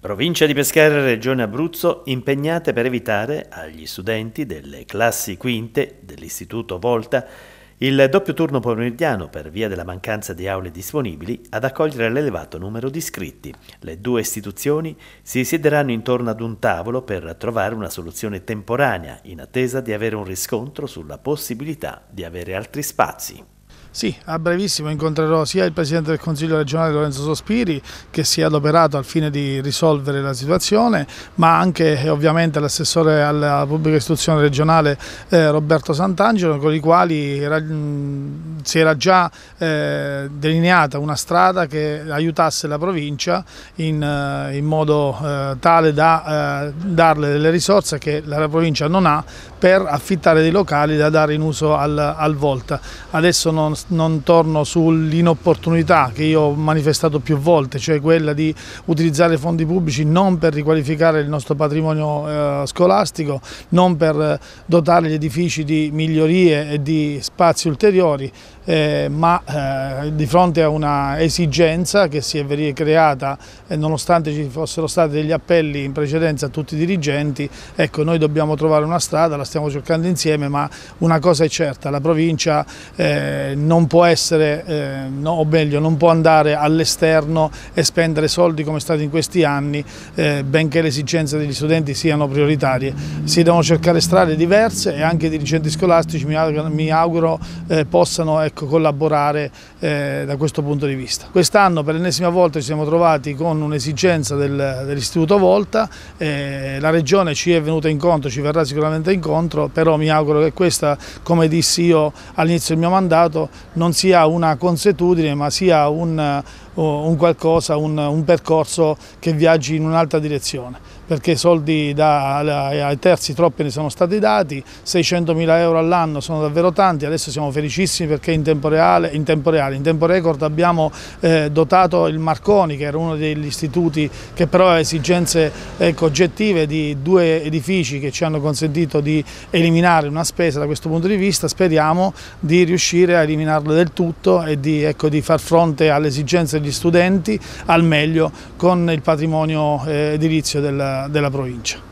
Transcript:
Provincia di Pescara e Regione Abruzzo impegnate per evitare agli studenti delle classi quinte dell'Istituto Volta il doppio turno pomeridiano per via della mancanza di aule disponibili ad accogliere l'elevato numero di iscritti. Le due istituzioni si siederanno intorno ad un tavolo per trovare una soluzione temporanea in attesa di avere un riscontro sulla possibilità di avere altri spazi. Sì, a brevissimo incontrerò sia il Presidente del Consiglio regionale Lorenzo Sospiri che si è adoperato al fine di risolvere la situazione, ma anche eh, ovviamente l'assessore alla pubblica istruzione regionale eh, Roberto Sant'Angelo con i quali era, mh, si era già eh, delineata una strada che aiutasse la provincia in, eh, in modo eh, tale da eh, darle delle risorse che la provincia non ha per affittare dei locali da dare in uso al, al Volta. Adesso non non torno sull'inopportunità che io ho manifestato più volte, cioè quella di utilizzare fondi pubblici non per riqualificare il nostro patrimonio eh, scolastico, non per dotare gli edifici di migliorie e di spazi ulteriori, eh, ma eh, di fronte a una esigenza che si è creata eh, nonostante ci fossero stati degli appelli in precedenza a tutti i dirigenti, ecco noi dobbiamo trovare una strada, la stiamo cercando insieme, ma una cosa è certa, la provincia eh, non può essere, eh, no, o meglio, non può andare all'esterno e spendere soldi come è stato in questi anni, eh, benché le esigenze degli studenti siano prioritarie. Si devono cercare strade diverse e anche i dirigenti scolastici mi auguro, mi auguro eh, possano ecco, collaborare eh, da questo punto di vista. Quest'anno per l'ennesima volta ci siamo trovati con un'esigenza del, dell'Istituto Volta, eh, la Regione ci è venuta incontro, ci verrà sicuramente incontro, però mi auguro che questa, come dissi io all'inizio del mio mandato, non sia una consuetudine ma sia un, un qualcosa, un, un percorso che viaggi in un'altra direzione perché i soldi da, ai terzi troppi ne sono stati dati, 600 mila euro all'anno sono davvero tanti, adesso siamo felicissimi perché in tempo reale, in tempo, reale, in tempo record abbiamo eh, dotato il Marconi che era uno degli istituti che però ha esigenze ecco, oggettive di due edifici che ci hanno consentito di eliminare una spesa da questo punto di vista, speriamo di riuscire a eliminarla del tutto e di, ecco, di far fronte alle esigenze degli gli studenti al meglio con il patrimonio eh, edilizio della, della provincia.